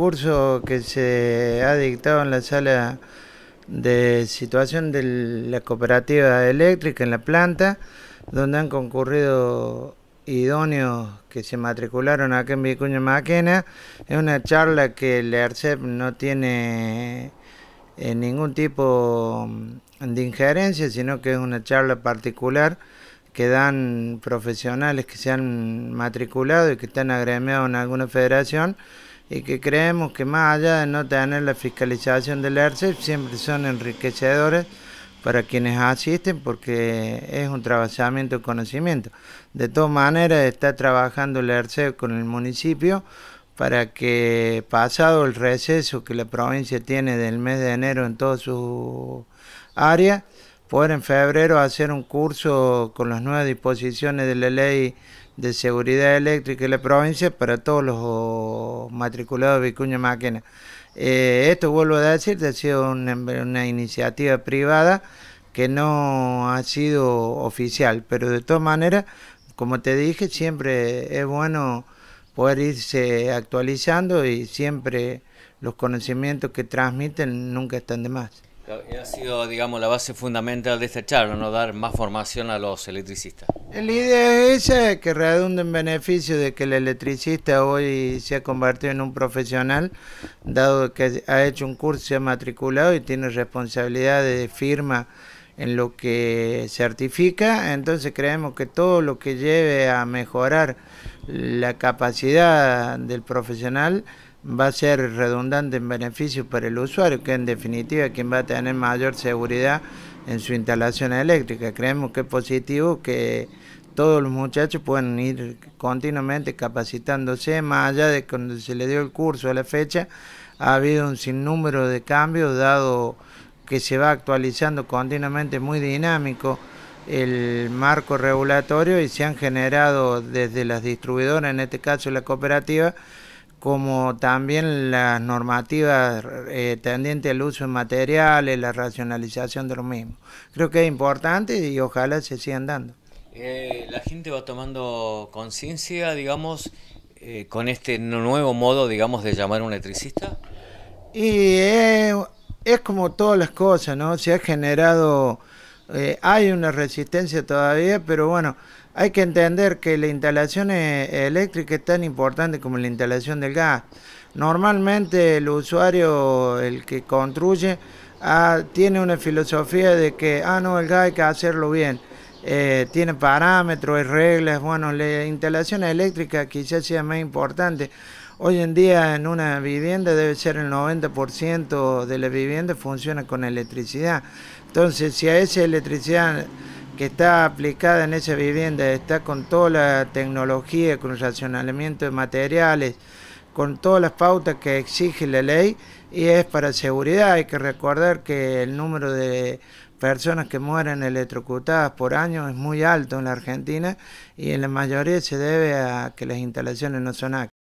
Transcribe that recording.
curso que se ha dictado en la sala de situación de la cooperativa eléctrica en la planta, donde han concurrido idóneos que se matricularon acá en Vicuña Maquena. Es una charla que el Arcep no tiene en eh, ningún tipo de injerencia, sino que es una charla particular que dan profesionales que se han matriculado y que están agremiados en alguna federación y que creemos que más allá de no tener la fiscalización del ERCEP, siempre son enriquecedores para quienes asisten porque es un trabajamiento de conocimiento. De todas maneras, está trabajando el ERCEP con el municipio para que pasado el receso que la provincia tiene del mes de enero en toda su área, poder en febrero hacer un curso con las nuevas disposiciones de la ley de Seguridad Eléctrica en la provincia para todos los oh, matriculados de Vicuña Maquena. Eh, esto vuelvo a decir, ha sido una, una, iniciativa privada que no ha sido oficial, pero de todas maneras, como te dije, siempre es bueno poder irse actualizando y siempre los conocimientos que transmiten nunca están de más. Ha sido, digamos, la base fundamental de esta charla, ¿no? Dar más formación a los electricistas. La idea es esa, que redunda en beneficio de que el electricista hoy se ha convertido en un profesional, dado que ha hecho un curso, se ha matriculado y tiene responsabilidad de firma en lo que certifica, entonces creemos que todo lo que lleve a mejorar la capacidad del profesional va a ser redundante en beneficio para el usuario, que en definitiva quien va a tener mayor seguridad en su instalación eléctrica. Creemos que es positivo que todos los muchachos puedan ir continuamente capacitándose, más allá de cuando se le dio el curso a la fecha, ha habido un sinnúmero de cambios, dado que se va actualizando continuamente muy dinámico el marco regulatorio y se han generado desde las distribuidoras, en este caso la cooperativa, como también las normativas eh, tendientes al uso de materiales, la racionalización de lo mismo. Creo que es importante y ojalá se sigan dando. Eh, la gente va tomando conciencia, digamos, eh, con este nuevo modo, digamos, de llamar a un electricista. Y es como todas las cosas, ¿no? Se ha generado, hay una resistencia todavía, pero bueno, hay que entender que la instalación eh, eléctrica es tan importante como la instalación del gas. Normalmente el usuario, el que construye, ah, tiene una filosofía de que, ah, no, el gas hay que hacerlo bien. Eh, tiene parámetros, y reglas, bueno, la instalación eléctrica quizás sea más importante. Hoy en día en una vivienda debe ser el 90% de la vivienda funciona con electricidad. Entonces, si a esa electricidad que está aplicada en esa vivienda, está con toda la tecnología, con el racionamiento de materiales, con todas las pautas que exige la ley y es para seguridad. Hay que recordar que el número de personas que mueren electrocutadas por año es muy alto en la Argentina y en la mayoría se debe a que las instalaciones no son actas.